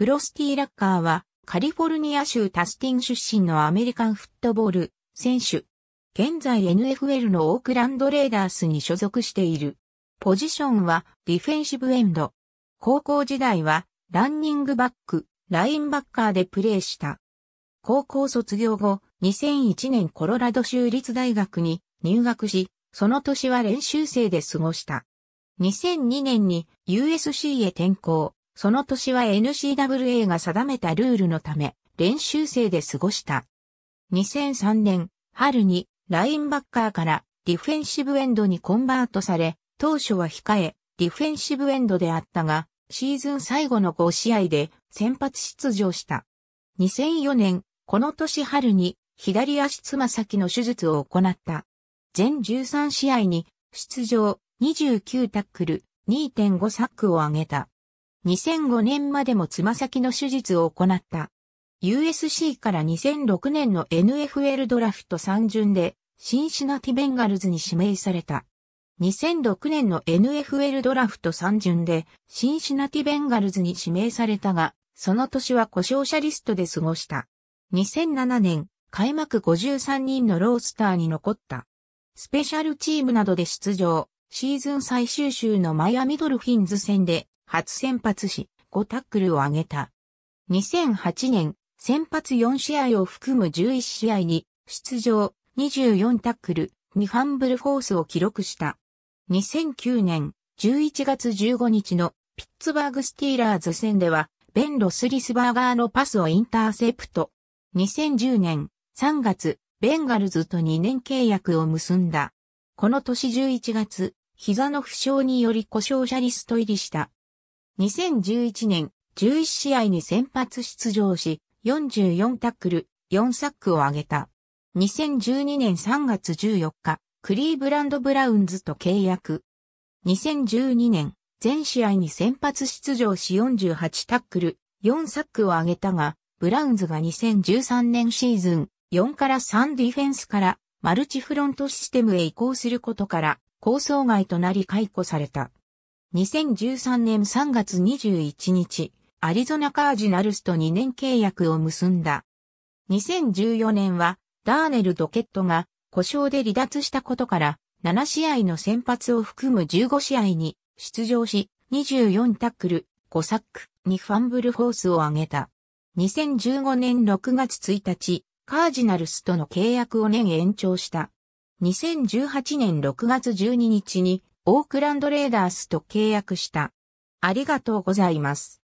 フロスティ・ー・ラッカーは、カリフォルニア州タスティン出身のアメリカンフットボール選手。現在 NFL のオークランドレーダースに所属している。ポジションはディフェンシブエンド。高校時代はランニングバック、ラインバッカーでプレーした。高校卒業後、2001年コロラド州立大学に入学し、その年は練習生で過ごした。2002年に USC へ転校。その年は n c w a が定めたルールのため、練習生で過ごした。2003年、春に、ラインバッカーからディフェンシブエンドにコンバートされ、当初は控え、ディフェンシブエンドであったが、シーズン最後の5試合で先発出場した。2004年、この年春に左足つま先の手術を行った。全13試合に出場29タックル、2.5サックを上げた。2005年までもつま先の手術を行った。USC から2006年の NFL ドラフト3巡で、シンシナティベンガルズに指名された。2006年の NFL ドラフト3巡で、シンシナティベンガルズに指名されたが、その年は故障者リストで過ごした。2007年、開幕53人のロースターに残った。スペシャルチームなどで出場、シーズン最終週のマイアミドルフィンズ戦で初先発し、5タックルを挙げた。2008年、先発4試合を含む11試合に出場、24タックル、2ファンブルフォースを記録した。2009年11月15日のピッツバーグスティーラーズ戦では、ベン・ロスリスバーガーのパスをインターセプト。2010年3月、ベンガルズと2年契約を結んだ。この年11月、膝の負傷により故障者リスト入りした。2011年11試合に先発出場し、44タックル、4サックを挙げた。2012年3月14日、クリーブランド・ブラウンズと契約。2012年、全試合に先発出場し48タックル、4サックを挙げたが、ブラウンズが2013年シーズン、4から3ディフェンスからマルチフロントシステムへ移行することから、構想外となり解雇された。2013年3月21日、アリゾナカージナルスと2年契約を結んだ。2014年は、ダーネル・ドケットが故障で離脱したことから、7試合の先発を含む15試合に出場し、24タックル、5サック、2ファンブルフォースを挙げた。2015年6月1日、カージナルスとの契約を年延長した。2018年6月12日にオークランドレーダースと契約した。ありがとうございます。